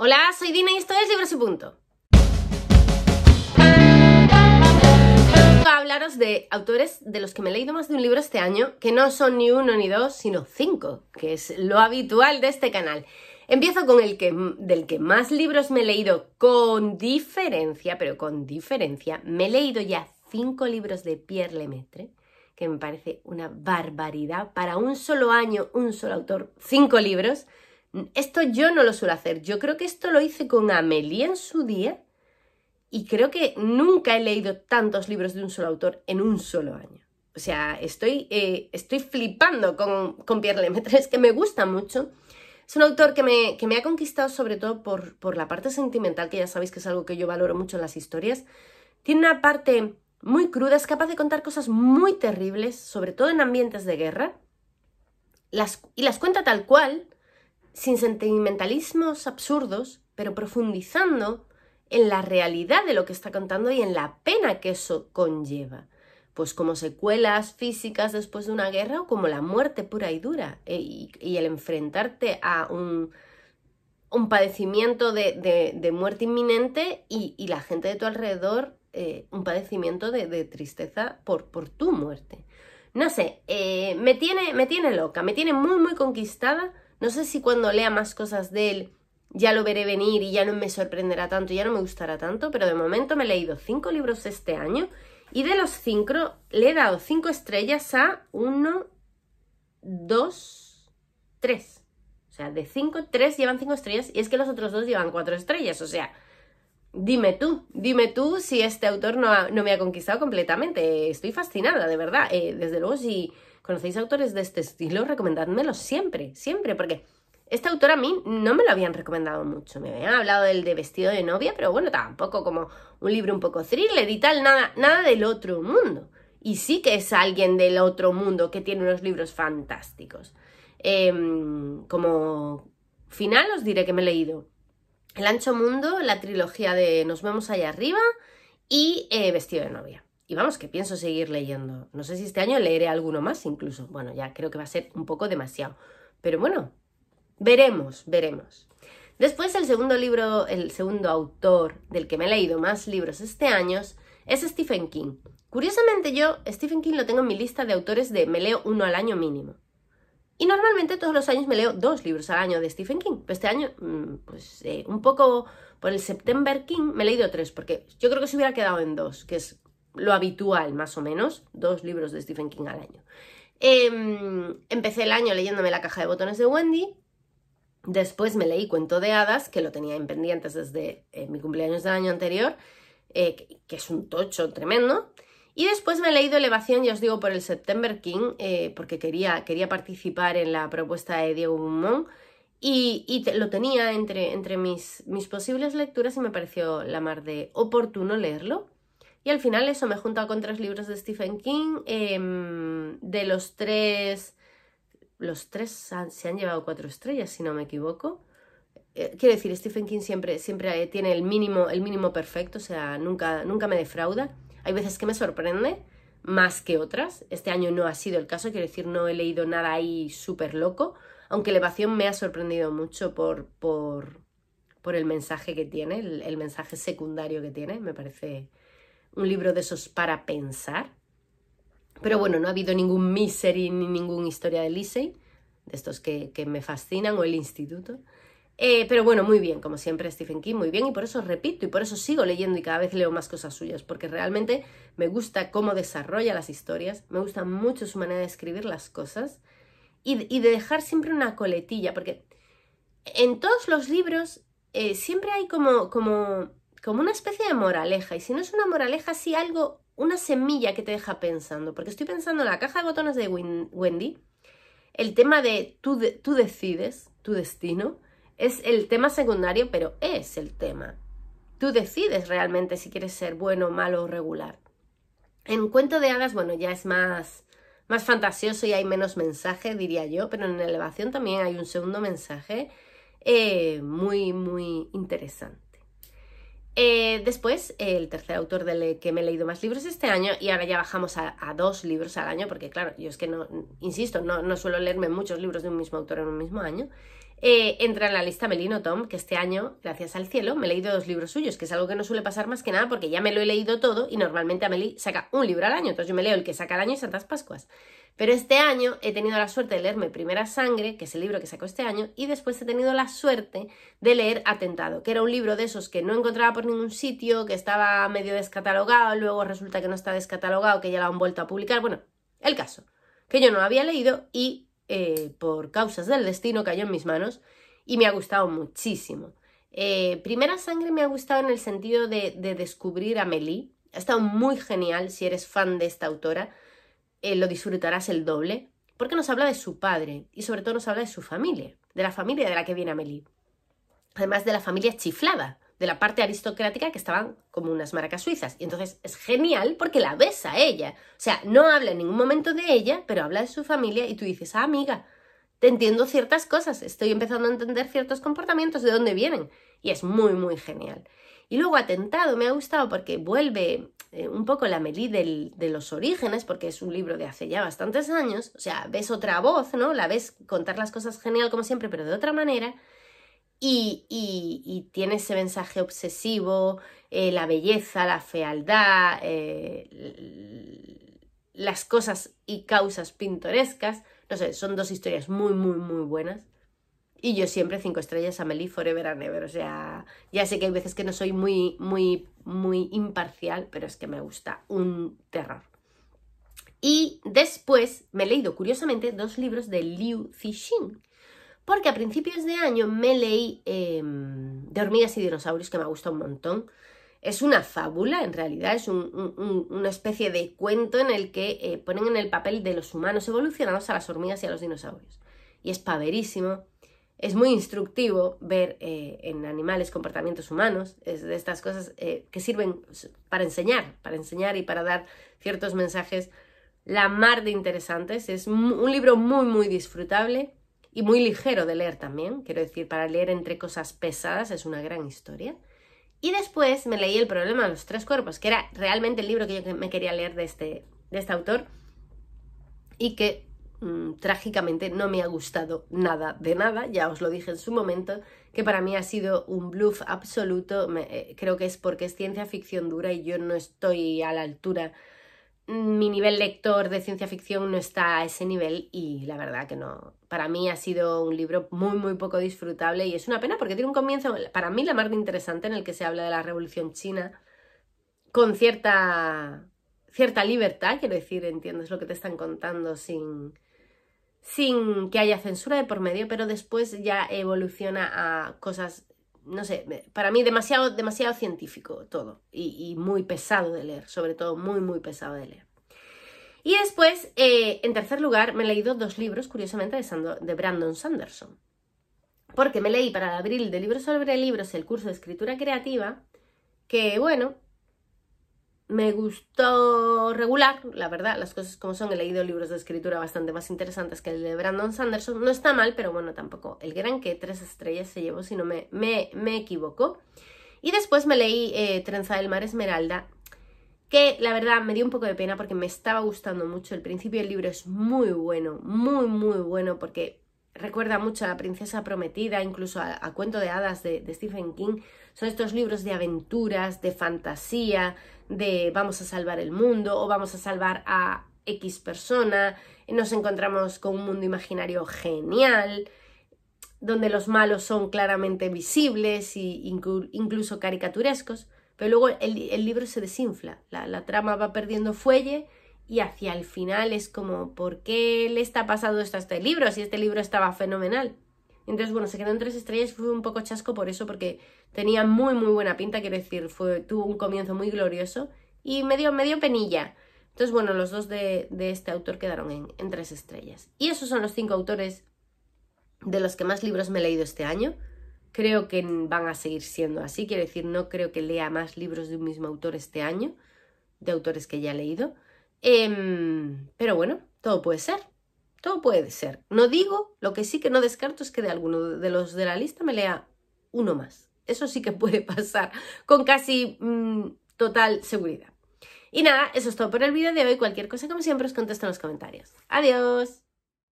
Hola, soy Dina y esto es Libros y Punto. A hablaros de autores de los que me he leído más de un libro este año, que no son ni uno ni dos, sino cinco, que es lo habitual de este canal. Empiezo con el que, del que más libros me he leído con diferencia, pero con diferencia. Me he leído ya cinco libros de Pierre Lemaitre, que me parece una barbaridad. Para un solo año, un solo autor, cinco libros. Esto yo no lo suelo hacer. Yo creo que esto lo hice con Amelie en su día y creo que nunca he leído tantos libros de un solo autor en un solo año. O sea, estoy, eh, estoy flipando con, con Pierre Lemaitre, que me gusta mucho. Es un autor que me, ha conquistado sobre todo por, la parte sentimental, que ya sabéis que es algo que yo valoro mucho en las historias. Tiene una parte muy cruda, es capaz de contar cosas muy terribles, sobre todo en ambientes de guerra, las, y las cuenta tal cual, sin sentimentalismos absurdos, pero profundizando en la realidad de lo que está contando y en la pena que eso conlleva pues como secuelas físicas después de una guerra o como la muerte pura y dura eh, y, el enfrentarte a un, padecimiento de, muerte inminente y, la gente de tu alrededor eh, un padecimiento de, tristeza por, por, tu muerte. No sé, eh, me, tiene, me tiene loca, me tiene muy muy conquistada no sé si cuando lea más cosas de él ya lo veré venir y ya no me sorprenderá tanto, ya no me gustará tanto, pero de momento me he leído cinco libros este año y de los cinco le he dado cinco estrellas a uno, dos, tres. O sea, de cinco, tres llevan cinco estrellas y es que los otros dos llevan cuatro estrellas, o sea, Dime tú, dime tú si este autor no, me ha conquistado completamente. Estoy fascinada, de verdad. Eh, desde luego, si conocéis autores de este estilo, recomendádmelo siempre, siempre, porque este autor a mí no me lo habían recomendado mucho. Me habían hablado del de vestido de novia, pero bueno, tampoco como un libro un poco thriller y tal, nada, nada del otro mundo. Y sí que es alguien del otro mundo que tiene unos libros fantásticos. Em, como final os diré que me he leído el ancho mundo, la trilogía de Nos vemos allá arriba y eh, Vestido de novia. Y vamos, que pienso seguir leyendo. No sé si este año leeré alguno más incluso. Bueno, ya creo que va a ser un poco demasiado. Pero bueno, veremos, veremos. Después el segundo libro, el segundo autor del que me he leído más libros este año es Stephen King. Curiosamente yo, Stephen King lo tengo en mi lista de autores de me leo uno al año mínimo. Y normalmente todos los años me leo dos libros al año de Stephen King. este año, mm, pues eh, un poco por el September King, me he leído tres, porque yo creo que se hubiera quedado en dos, que es lo habitual más o menos, dos libros de Stephen King al año. Em, empecé el año leyéndome La caja de botones de Wendy. Después me leí Cuento de Hadas, que lo tenía en pendientes desde eh, mi cumpleaños del año anterior, eh, que es un tocho tremendo. Y después me he leído Elevación, ya os digo, por el September King, eh, porque quería, quería participar en la propuesta de Diego Bumón. Y, lo tenía entre, entre mis, mis posibles lecturas y me pareció la mar de oportuno leerlo. Y al final eso me he juntado con tres libros de Stephen King. Em, de los tres, los tres se han llevado cuatro estrellas, si no me equivoco. Eh, quiero decir, Stephen King siempre, siempre eh, tiene el mínimo, el mínimo perfecto, o sea, nunca, nunca me defrauda. Hay veces que me sorprende más que otras. Este año no ha sido el caso, quiero decir, no he leído nada ahí súper loco, aunque Elevación me ha sorprendido mucho por, el mensaje que tiene, el, mensaje secundario que tiene. Me parece un libro de esos para pensar. Pero bueno, no ha habido ningún misery ni ninguna historia de Lisey, de estos que me fascinan, o el instituto. Eh, pero bueno, muy bien, como siempre Stephen King, muy bien, y por eso repito, y por eso sigo leyendo y cada vez leo más cosas suyas, porque realmente me gusta cómo desarrolla las historias, me gusta mucho su manera de escribir las cosas y, de dejar siempre una coletilla, porque en todos los libros eh, siempre hay como, una especie de moraleja, y si no es una moraleja, sí algo, una semilla que te deja pensando, porque estoy pensando en la caja de botones de Wendy, el tema de, tú decides tu destino, es el tema secundario, pero es el tema. Tú decides realmente si quieres ser bueno, malo o regular. En cuento de hadas, bueno, ya es más, más fantasioso y hay menos mensaje, diría yo, pero en elevación también hay un segundo mensaje eh, muy, muy interesante. Eh, después, el tercer autor del que me he leído más libros este año, y ahora ya bajamos a, dos libros al año, porque claro, yo es que no, insisto, no, no, suelo leerme muchos libros de un mismo autor en un mismo año, eh, entra en la lista Melino Tom, que este año, gracias al cielo, me he leído dos libros suyos, que es algo que no suele pasar más que nada porque ya me lo he leído todo y normalmente Amelie saca un libro al año, entonces yo me leo el que saca al año y Santas Pascuas. Pero este año he tenido la suerte de leerme Primera Sangre, que es el libro que sacó este año, y después he tenido la suerte de leer Atentado, que era un libro de esos que no encontraba por ningún sitio, que estaba medio descatalogado, luego resulta que no está descatalogado, que ya lo han vuelto a publicar, bueno, el caso, que yo no había leído y eh, por causas del destino, cayó en mis manos y me ha gustado muchísimo. Eh, primera Sangre me ha gustado en el sentido de, descubrir a Melí. Ha estado muy genial si eres fan de esta autora. Eh, lo disfrutarás el doble. Porque nos habla de su padre y sobre todo nos habla de su familia, de la familia de la que viene melí Además de la familia chiflada, de la parte aristocrática que estaban como unas maracas suizas. Y entonces es genial porque la ves a ella. O sea, no habla en ningún momento de ella, pero habla de su familia y tú dices, ah, amiga, te entiendo ciertas cosas, estoy empezando a entender ciertos comportamientos, de dónde vienen. Y es muy, muy genial. Y luego Atentado me ha gustado porque vuelve eh, un poco la Melí de los orígenes, porque es un libro de hace ya bastantes años. O sea, ves otra voz, ¿no? La ves contar las cosas genial como siempre, pero de otra manera y, tiene ese mensaje obsesivo, eh, la belleza, la fealdad, eh, las cosas y causas pintorescas. No sé, son dos historias muy, muy, muy buenas. Y yo siempre cinco estrellas a Meli Forever and Ever. O sea, ya sé que hay veces que no soy muy, muy, muy imparcial, pero es que me gusta un terror. Y después me he leído, curiosamente, dos libros de Liu Cixin, porque a principios de año me leí em, De hormigas y dinosaurios, que me gustado un montón. Es una fábula, en realidad, es una especie de cuento en el que eh, ponen en el papel de los humanos evolucionados a las hormigas y a los dinosaurios. Y es paverísimo, es muy instructivo ver eh, en animales comportamientos humanos, es de estas cosas eh, que sirven para enseñar, para enseñar y para dar ciertos mensajes la mar de interesantes. Es un libro muy, muy disfrutable y muy ligero de leer también, quiero decir, para leer entre cosas pesadas es una gran historia. Y después me leí El problema de los tres cuerpos, que era realmente el libro que yo me quería leer de este, de este autor y que mm, trágicamente no me ha gustado nada de nada, ya os lo dije en su momento, que para mí ha sido un bluff absoluto, eh, creo que es porque es ciencia ficción dura y yo no estoy a la altura mi nivel lector de ciencia ficción no está a ese nivel y la verdad que no. Para mí ha sido un libro muy, muy poco disfrutable y es una pena porque tiene un comienzo, para mí, la más interesante en el que se habla de la Revolución China con cierta, cierta libertad, quiero decir, entiendes lo que te están contando sin, sin que haya censura de por medio, pero después ya evoluciona a cosas no sé, para mí demasiado, demasiado científico todo y, muy pesado de leer, sobre todo muy, muy pesado de leer. Y después, eh, en tercer lugar, me he leído dos libros, curiosamente, de, de Brandon Sanderson. Porque me leí para el abril de libros sobre libros el curso de escritura creativa, que bueno, me gustó regular, la verdad, las cosas como son. He leído libros de escritura bastante más interesantes que el de Brandon Sanderson. No está mal, pero bueno, tampoco el gran que tres estrellas se llevó, si no me, me, equivoco. Y después me leí eh, Trenza del Mar Esmeralda, que la verdad me dio un poco de pena porque me estaba gustando mucho. El principio del libro es muy bueno, muy, muy bueno, porque recuerda mucho a La princesa prometida, incluso a, Cuento de hadas de, Stephen King. Son estos libros de aventuras, de fantasía, de vamos a salvar el mundo o vamos a salvar a X persona. Nos encontramos con un mundo imaginario genial, donde los malos son claramente visibles e incluso caricaturescos. Pero luego el, libro se desinfla, la, la trama va perdiendo fuelle y hacia el final es como, ¿por qué le está pasando esto a este libro? Si este libro estaba fenomenal. Entonces, bueno, se quedó en tres estrellas, fue un poco chasco por eso, porque tenía muy, muy buena pinta, quiero decir, fue, tuvo un comienzo muy glorioso y medio, medio penilla. Entonces, bueno, los dos de, este autor quedaron en, en, tres estrellas. Y esos son los cinco autores de los que más libros me he leído este año. Creo que van a seguir siendo así, quiero decir, no creo que lea más libros de un mismo autor este año, de autores que ya he leído. Em, pero bueno, todo puede ser. Todo puede ser. No digo, lo que sí que no descarto es que de alguno de los de la lista me lea uno más. Eso sí que puede pasar con casi mm, total seguridad. Y nada, eso es todo por el vídeo de hoy. Cualquier cosa, como siempre, os contesto en los comentarios. Adiós.